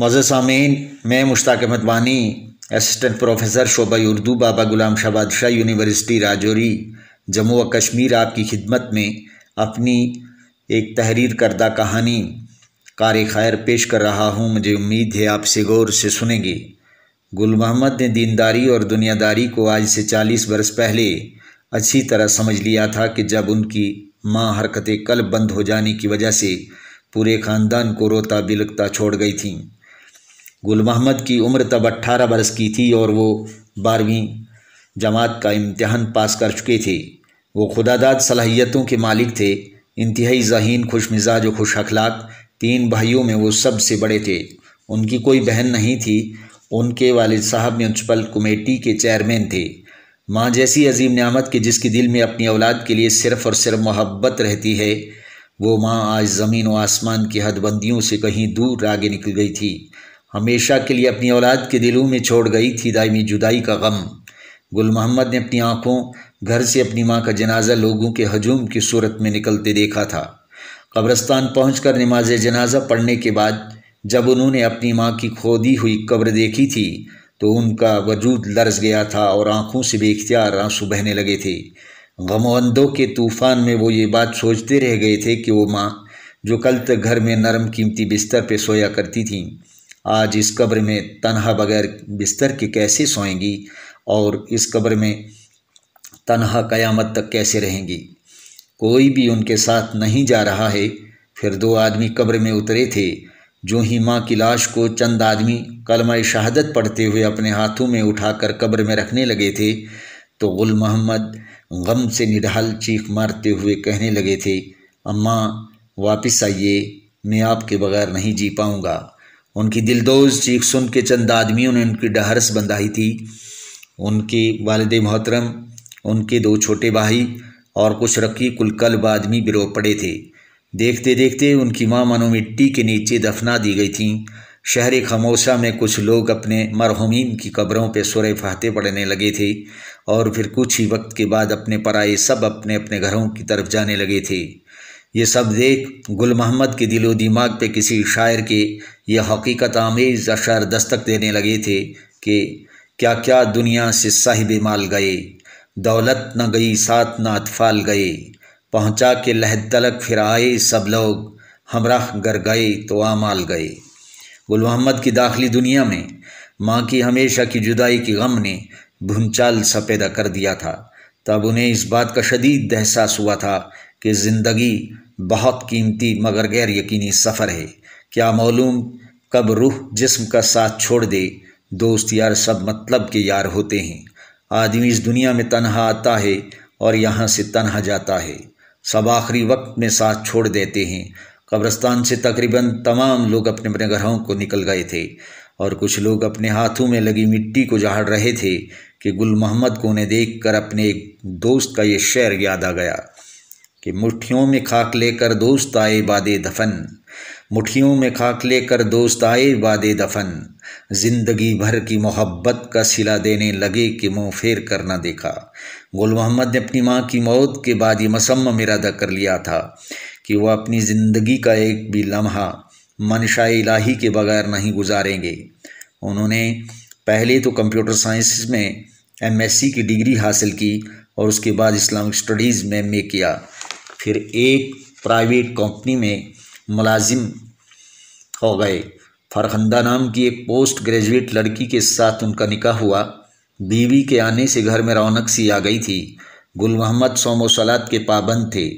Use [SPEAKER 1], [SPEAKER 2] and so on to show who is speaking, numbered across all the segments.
[SPEAKER 1] मौज़ सामीन मैं मुश्ताक अहमद वानी असिस्टेंट प्रोफेसर शोबा उर्दू बाबा गुलाम शाह यूनिवर्सिटी राजौरी जम्मू व कश्मीर आपकी खिदमत में अपनी एक तहरीर करदा कहानी कार खैर पेश कर रहा हूँ मुझे उम्मीद है आप से गौर से सुनेंगे गुल मोहम्मद ने दीनदारी और दुनियादारी को आज से चालीस बरस पहले अच्छी तरह समझ लिया था कि जब उनकी माँ हरकतें कल बंद हो जाने की वजह से पूरे ख़ानदान को रोता बिलकता छोड़ गई थी गुल महमद की उम्र तब अट्ठारह बरस की थी और वो बारहवीं जमात का इम्तहान पास कर चुके थे वो खुदादाद सलाहियतों के मालिक थे इंतहाई जहीन खुश मिजाज और खुश अखलाक तीन भाइयों में वो सबसे बड़े थे उनकी कोई बहन नहीं थी उनके वालिद साहब म्यूनसिपल कमेटी के चेयरमैन थे माँ जैसी अजीम न्यामत के जिसके दिल में अपनी औलाद के लिए सिर्फ़ और सिर्फ मोहब्बत रहती है वो माँ आज ज़मीन व आसमान की हदबंदियों से कहीं दूर आगे निकल गई थी हमेशा के लिए अपनी औलाद के दिलों में छोड़ गई थी दायमी जुदाई का गम गुल मोहम्मद ने अपनी आँखों घर से अपनी माँ का जनाजा लोगों के हजूम की सूरत में निकलते देखा था कब्रस्तान पहुँच नमाज जनाजा पढ़ने के बाद जब उन्होंने अपनी माँ की खोदी हुई कब्र देखी थी तो उनका वजूद लरस गया था और आंखों से बेख्तियार आंसू बहने लगे थे गमोंदों के तूफ़ान में वो ये बात सोचते रह गए थे कि वो माँ जो कल तक घर में नरम कीमती बिस्तर पर सोया करती थीं आज इस कब्र में तनहा बगैर बिस्तर के कैसे सोएंगी और इस कब्र में तनहा क़यामत तक कैसे रहेंगी कोई भी उनके साथ नहीं जा रहा है फिर दो आदमी कब्र में उतरे थे जो ही माँ की लाश को चंद आदमी कलमा शहादत पढ़ते हुए अपने हाथों में उठाकर कब्र में रखने लगे थे तो गुल मोहम्मद गम से निढाल चीख मारते हुए कहने लगे थे अम्मा वापस आइए मैं आपके बगैर नहीं जी पाऊँगा उनकी दिलदोज चीख सुन के चंद आदमियों ने उनकी डहरस बंधाई थी उनके वालद मोहतरम उनके दो छोटे भाई और कुछ रकी कुलकल्ब आदमी बिरो पड़े थे देखते देखते उनकी माँ मनो मिट्टी के नीचे दफना दी गई थी शहर खमोशा में कुछ लोग अपने मरहमीम की कब्रों पर सुर फाते पड़ने लगे थे और फिर कुछ ही वक्त के बाद अपने पराए सब अपने अपने घरों की तरफ जाने लगे थे ये सब देख गुल महमद के दिलो दिमाग पे किसी शायर के ये हकीकत आमेज़ अशर दस्तक देने लगे थे कि क्या क्या दुनिया से साहिब माल गए दौलत न गई साथ न अतफाल गए पहुंचा के लहद तलक फिर आए सब लोग हमराह गर गए तो आमाल गए गुल महमद की दाखिली दुनिया में माँ की हमेशा की जुदाई की गम ने भूनचाल सा पैदा कर दिया था तब उन्हें इस बात का शदीद एहसास हुआ था कि ज़िंदगी बहुत कीमती मगर गैर यकीनी सफ़र है क्या मालूम कब रूह जिस्म का साथ छोड़ दे दोस्त यार सब मतलब के यार होते हैं आदमी इस दुनिया में तनहा आता है और यहाँ से तनहा जाता है सब आखिरी वक्त में साथ छोड़ देते हैं कब्रस्तान से तकरीबन तमाम लोग अपने अपने घरों को निकल गए थे और कुछ लोग अपने हाथों में लगी मिट्टी को झाड़ रहे थे कि गुल मोहम्मद को उन्हें देख कर अपने एक दोस्त का ये शेर याद आ गया कि मुठियों में खाक लेकर दोस्त आए बाद दफन मुठियों में खाक लेकर दोस्त आए बाद दफन ज़िंदगी भर की मोहब्बत का सिला देने लगे कि मुँह फेर कर ना देखा गुल मोहम्मद ने अपनी माँ की मौत के बाद ये मसम इरादा कर लिया था कि वह अपनी ज़िंदगी का एक भी लम्हा मनशा इलाही के बगैर नहीं गुजारेंगे उन्होंने पहले तो कंप्यूटर साइंस में एमएससी की डिग्री हासिल की और उसके बाद इस्लामिक स्टडीज़ में एम किया फिर एक प्राइवेट कंपनी में मुलाजिम हो गए फरखंदा नाम की एक पोस्ट ग्रेजुएट लड़की के साथ उनका निकाह हुआ बीवी के आने से घर में रौनक सी आ गई थी गुल मोहम्मद सोमो सलाद के पाबंद थे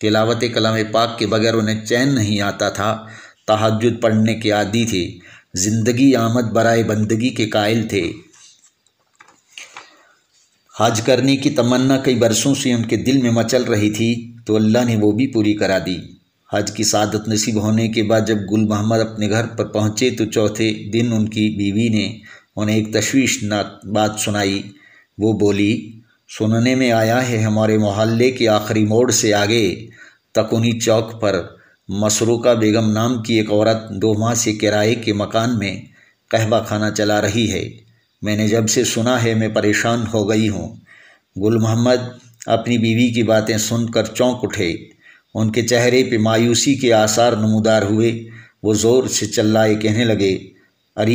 [SPEAKER 1] तिलावत कलाम पाक के बगैर उन्हें चैन नहीं आता था तहजद पढ़ने के आदि थे ज़िंदगी आमद बरए बंदगी के कायल थे हज करने की तमन्ना कई बरसों से उनके दिल में मचल रही थी तो अल्लाह ने वो भी पूरी करा दी हज की सादत नसीब होने के बाद जब गुल महमद अपने घर पर पहुँचे तो चौथे दिन उनकी बीवी ने उन्हें एक तश्वीशनाक बात सुनाई वो बोली सुनने में आया है हमारे मोहल्ले के आखिरी मोड़ से आगे तकुनी चौक पर मसरूका बेगम नाम की एक औरत दो माह से किराए के मकान में कहवा खाना चला रही है मैंने जब से सुना है मैं परेशान हो गई हूँ गुल मोहम्मद अपनी बीवी की बातें सुनकर चौंक उठे उनके चेहरे पर मायूसी के आसार नमूदार हुए वो ज़ोर से चल्लाए कहने लगे अरे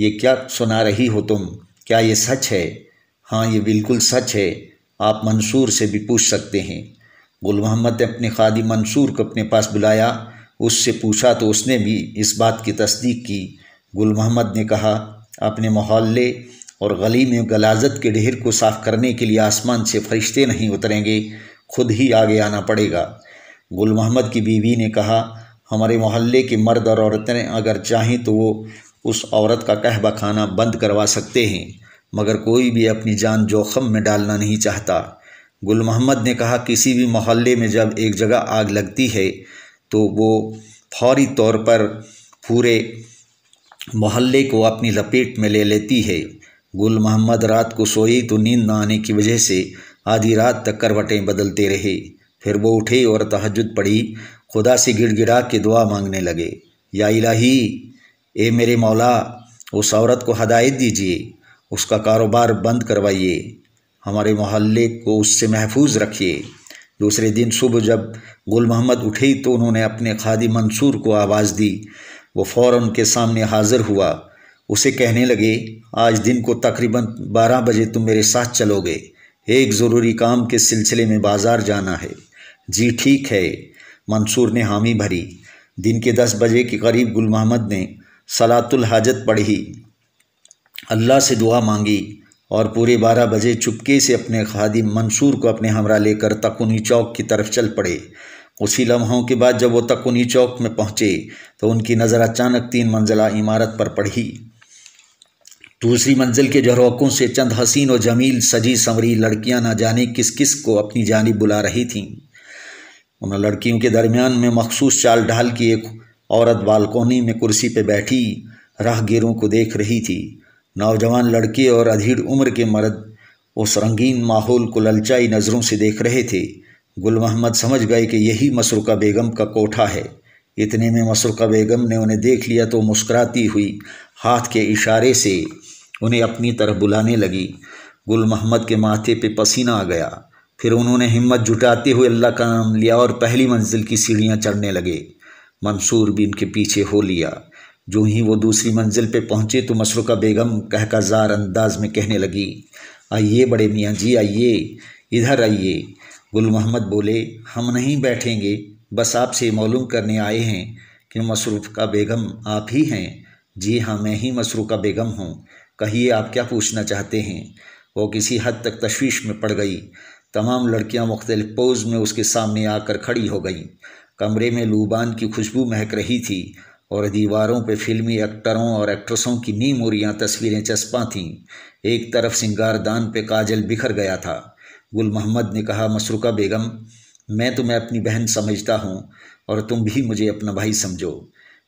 [SPEAKER 1] ये क्या सुना रही हो तुम क्या ये सच है हाँ ये बिल्कुल सच है आप मंसूर से भी पूछ सकते हैं गुल मोहम्मद ने अपने खादी मंसूर को अपने पास बुलाया उससे पूछा तो उसने भी इस बात की तस्दीक की गुल मोहम्मद ने कहा अपने मोहल्ले और गली में गलाजत के ढेर को साफ करने के लिए आसमान से फरिश्ते नहीं उतरेंगे खुद ही आगे आना पड़ेगा गुल मोहम्मद की बीवी ने कहा हमारे मोहल्ले के मर्द और औरतें अगर चाहें तो वो उस औरत का कहबा खाना बंद करवा सकते हैं मगर कोई भी अपनी जान जोखम में डालना नहीं चाहता गुल मोहम्मद ने कहा किसी भी मोहल्ले में जब एक जगह आग लगती है तो वो फौरी तौर पर पूरे मोहल्ले को अपनी लपेट में ले लेती है गुल मोहम्मद रात को सोई तो नींद न आने की वजह से आधी रात तक करवटें बदलते रहे फिर वो उठे और तहजद पढ़ी खुदा से गिड़गिड़ा के दुआ मांगने लगे या इलाही ए मेरे मौला उस औरत को हदायत दीजिए उसका कारोबार बंद करवाइए हमारे मोहल्ले को उससे महफूज रखिए दूसरे दिन सुबह जब गुल मोहम्मद उठे तो उन्होंने अपने खादी मंसूर को आवाज़ दी वो फ़ौर उनके सामने हाज़िर हुआ उसे कहने लगे आज दिन को तकरीबन बारह बजे तुम मेरे साथ चलोगे एक ज़रूरी काम के सिलसिले में बाज़ार जाना है जी ठीक है मंसूर ने हामी भरी दिन के दस बजे के करीब गुल महमद ने सलातुल हाजत पढ़ी अल्लाह से दुआ मांगी और पूरे बारह बजे चुपके से अपने खादिम मंसूर को अपने हमरा लेकर तकुनी चौक की तरफ चल पड़े उसी लम्हों के बाद जब वो तकुनी चौक में पहुँचे तो उनकी नज़र अचानक तीन मंजिला इमारत पर पड़ी दूसरी मंजिल के झरोकों से चंद हसीन और जमील सजी संवरी लड़कियां ना जाने किस किस को अपनी जानी बुला रही थीं उन लड़कियों के दरमियान में मखसूस चाल ढाल की एक औरत बालकोनी में कुर्सी पर बैठी राहगीरों को देख रही थी नौजवान लड़के और अधीड़ उम्र के मर्द उस रंगीन माहौल को ललचाई नज़रों से देख रहे थे गुल महमद समझ गए कि यही मसरूका बेगम का कोठा है इतने में मसरूका बेगम ने उन्हें देख लिया तो मुस्कुराती हुई हाथ के इशारे से उन्हें अपनी तरफ बुलाने लगी गुल महमद के माथे पे पसीना आ गया फिर उन्होंने हिम्मत जुटाते हुए अल्लाह का नाम लिया और पहली मंजिल की सीढ़ियाँ चढ़ने लगे मंसूर भी इनके पीछे हो लिया जो ही वो दूसरी मंजिल पे पहुँचे तो मशरूक़ा बेगम कहका जार अंदाज में कहने लगी आइए बड़े मियाँ जी आइए इधर आइए गुल महमद बोले हम नहीं बैठेंगे बस आपसे मालूम करने आए हैं कि मसरूफ़ का बेगम आप ही हैं जी हाँ मैं ही मसरूका बेगम हूँ कहिए आप क्या पूछना चाहते हैं वो किसी हद तक तशवीश में पड़ गई तमाम लड़कियां मुख्तलिफ पोज में उसके सामने आकर खड़ी हो गईं कमरे में लूबान की खुशबू महक रही थी और दीवारों पर फिल्मी एक्टरों और एक्ट्रेसों की नीम उरियाँ तस्वीरें चस्पा थीं एक तरफ सिंगारदान पे काजल बिखर गया था गुल मोहम्मद ने कहा मसरुका बेगम मैं तुम्हें अपनी बहन समझता हूँ और तुम भी मुझे अपना भाई समझो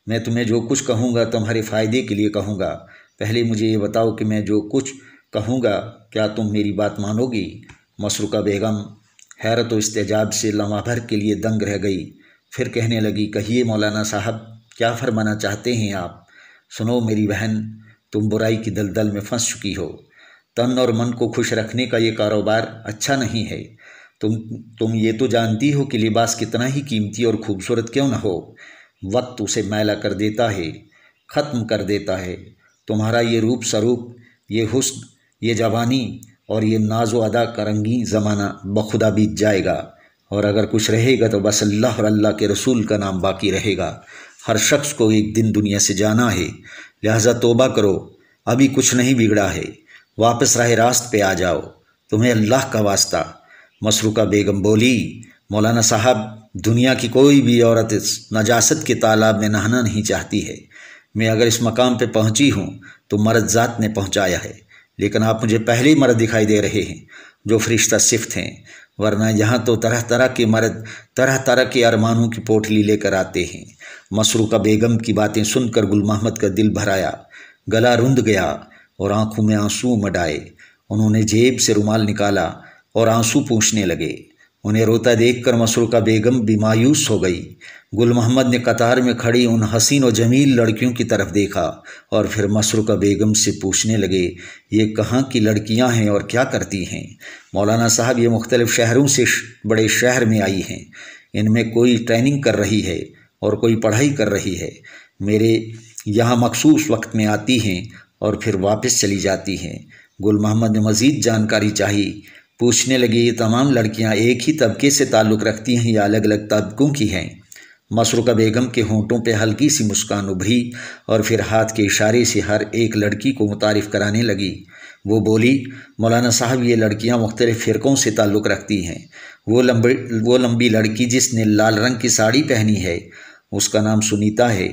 [SPEAKER 1] मैं तुम्हें जो कुछ कहूँगा तुम्हारे फ़ायदे के लिए कहूँगा पहले मुझे ये बताओ कि मैं जो कुछ कहूँगा क्या तुम मेरी बात मानोगी मसरुका बेगम हैरत व इस्तेजाब से लम्हा भर के लिए दंग रह गई फिर कहने लगी कहिए मौलाना साहब क्या फरमाना चाहते हैं आप सुनो मेरी बहन तुम बुराई की दलदल में फंस चुकी हो तन और मन को खुश रखने का ये कारोबार अच्छा नहीं है तुम तुम ये तो जानती हो कि लिबास कितना ही कीमती और खूबसूरत क्यों न हो वक्त उसे मैला कर देता है ख़त्म कर देता है तुम्हारा ये रूप स्वरूप ये हुस्न ये जवानी और ये नाजो अदा करंगी ज़माना बखुदा बीत जाएगा और अगर कुछ रहेगा तो बस अल्लाह और अल्लाह के रसूल का नाम बाकी रहेगा हर शख्स को एक दिन दुनिया से जाना है लिहाजा तोबा करो अभी कुछ नहीं बिगड़ा है वापस राह रास्त पे आ जाओ तुम्हें अल्लाह का वास्ता मसरूका बेगम बोली मौलाना साहब दुनिया की कोई भी औरत इस नजासत के तालाब में नहाना नहीं चाहती है मैं अगर इस मकाम पे पहुंची हूं तो मर्द ज़ात ने पहुंचाया है लेकिन आप मुझे पहले ही मर्द दिखाई दे रहे हैं जो फरिश्ता सिफ्त हैं वरना यहाँ तो तरह तरह के मर्द तरह तरह के अरमानों की पोटली लेकर आते हैं का बेगम की बातें सुनकर गुल महमद का दिल भराया गला रुंध गया और आंखों में आंसू मडाए उन्होंने जेब से रुमाल निकाला और आंसू पूछने लगे उन्हें रोता देखकर का बेगम भी मायूस हो गई गुल मोहम्मद ने कतार में खड़ी उन हसीन और जमील लड़कियों की तरफ देखा और फिर मसरू का बेगम से पूछने लगे ये कहाँ की लड़कियाँ हैं और क्या करती हैं मौलाना साहब ये मुख्तलिफ़ शहरों से बड़े शहर में आई हैं इनमें कोई ट्रेनिंग कर रही है और कोई पढ़ाई कर रही है मेरे यहाँ मखसूस वक्त में आती हैं और फिर वापस चली जाती हैं गुल मोहम्मद ने मज़ीद जानकारी चाही पूछने लगी ये तमाम लड़कियां एक ही तबके से ताल्लुक़ रखती हैं या अलग अलग तबकों की हैं मसरुका बेगम के होंठों पे हल्की सी मुस्कान उभरी और फिर हाथ के इशारे से हर एक लड़की को मुतारफ़ कराने लगी वो बोली मौलाना साहब ये लड़कियां मुख्तलिफ़ फ़िरक़ों से ताल्लुक़ रखती हैं वो लंबी वो लंबी लड़की जिसने लाल रंग की साड़ी पहनी है उसका नाम सुनीता है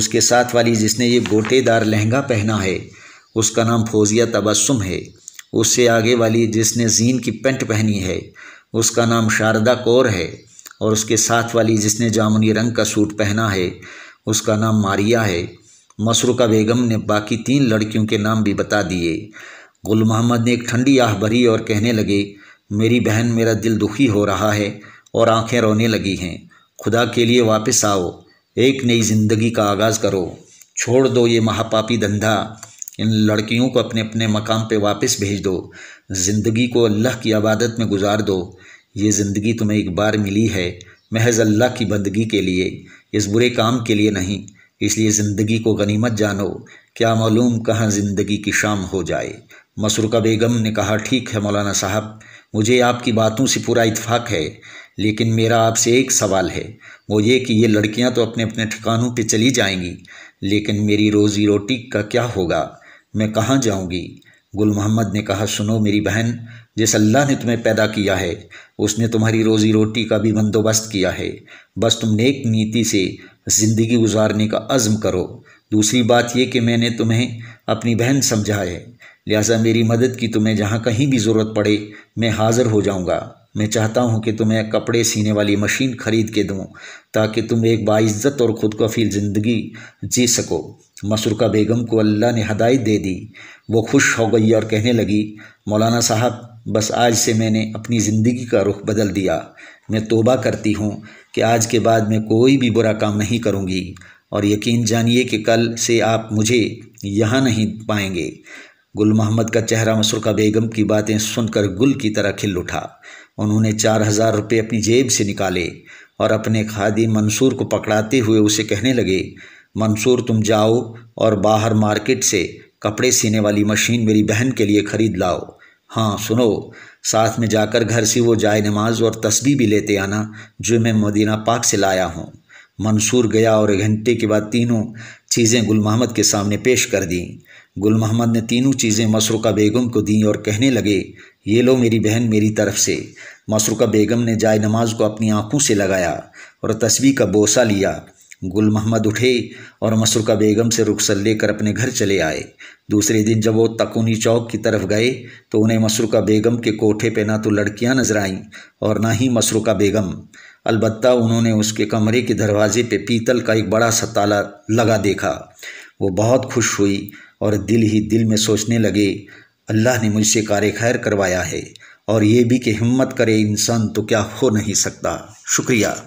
[SPEAKER 1] उसके साथ वाली जिसने ये गोटेदार लहंगा पहना है उसका नाम फौजिया तबसम है उससे आगे वाली जिसने जीन की पेंट पहनी है उसका नाम शारदा कौर है और उसके साथ वाली जिसने जामुनी रंग का सूट पहना है उसका नाम मारिया है मसरुका बेगम ने बाकी तीन लड़कियों के नाम भी बता दिए गुल मोहम्मद ने एक ठंडी आह भरी और कहने लगे मेरी बहन मेरा दिल दुखी हो रहा है और आंखें रोने लगी हैं खुदा के लिए वापस आओ एक नई ज़िंदगी का आगाज़ करो छोड़ दो ये महापापी धंधा इन लड़कियों को अपने अपने मकाम पे वापस भेज दो ज़िंदगी को अल्लाह की आबादत में गुजार दो ये ज़िंदगी तुम्हें एक बार मिली है महज अल्लाह की बंदगी के लिए इस बुरे काम के लिए नहीं इसलिए ज़िंदगी को गनीमत जानो क्या मालूम कहाँ ज़िंदगी की शाम हो जाए मसरूका बेगम ने कहा ठीक है मौलाना साहब मुझे आपकी बातों से पूरा इतफाक़ है लेकिन मेरा आपसे एक सवाल है वो ये कि ये लड़कियां तो अपने अपने ठिकानों पे चली जाएंगी लेकिन मेरी रोज़ी रोटी का क्या होगा मैं कहाँ जाऊँगी गुल मोहम्मद ने कहा सुनो मेरी बहन जिस अल्लाह ने तुम्हें पैदा किया है उसने तुम्हारी रोज़ी रोटी का भी बंदोबस्त किया है बस तुम नेक नीति से ज़िंदगी गुजारने का अज़म करो दूसरी बात यह कि मैंने तुम्हें अपनी बहन समझा है लिहाजा मेरी मदद की तुम्हें जहाँ कहीं भी ज़रूरत पड़े मैं हाज़िर हो जाऊँगा मैं चाहता हूँ कि तुम्हें कपड़े सीने वाली मशीन खरीद के दूँ ताकि तुम एक बाइज़्ज़त और ख़ुद ज़िंदगी जी सको मसरुका बेगम को अल्लाह ने हदायत दे दी वो खुश हो गई और कहने लगी मौलाना साहब बस आज से मैंने अपनी ज़िंदगी का रुख बदल दिया मैं तोबा करती हूँ कि आज के बाद मैं कोई भी बुरा काम नहीं करूँगी और यकीन जानिए कि कल से आप मुझे यहाँ नहीं पाएंगे गुल मोहम्मद का चेहरा मसरुका बेगम की बातें सुनकर गुल की तरह खिल उठा उन्होंने चार हज़ार रुपये अपनी जेब से निकाले और अपने खादी मंसूर को पकड़ाते हुए उसे कहने लगे मंसूर तुम जाओ और बाहर मार्केट से कपड़े सीने वाली मशीन मेरी बहन के लिए ख़रीद लाओ हाँ सुनो साथ में जाकर घर से वो जाए नमाज और तस्बी भी लेते आना जो मैं मदीना पाक से लाया हूँ मंसूर गया और घंटे के बाद तीनों चीज़ें गुल महमद के सामने पेश कर दी गुल महमद ने तीनों चीज़ें मसरुका बेगम को दी और कहने लगे ये लो मेरी बहन मेरी तरफ से मसरुका बेगम ने जाए नमाज को अपनी आंखों से लगाया और तस्वीर का बोसा लिया गुल महमद उठे और मसरुका बेगम से रुखसत लेकर अपने घर चले आए दूसरे दिन जब वो तकुनी चौक की तरफ गए तो उन्हें मसरुका बेगम के कोठे पे ना तो लड़कियां नजर आईं और ना ही मसरुका बेगम अलबत्ता उन्होंने उसके कमरे के दरवाजे पे पीतल का एक बड़ा सा ताला लगा देखा वो बहुत खुश हुई और दिल ही दिल में सोचने लगे अल्लाह ने मुझसे कार खैर करवाया है और ये भी कि हिम्मत करे इंसान तो क्या हो नहीं सकता शुक्रिया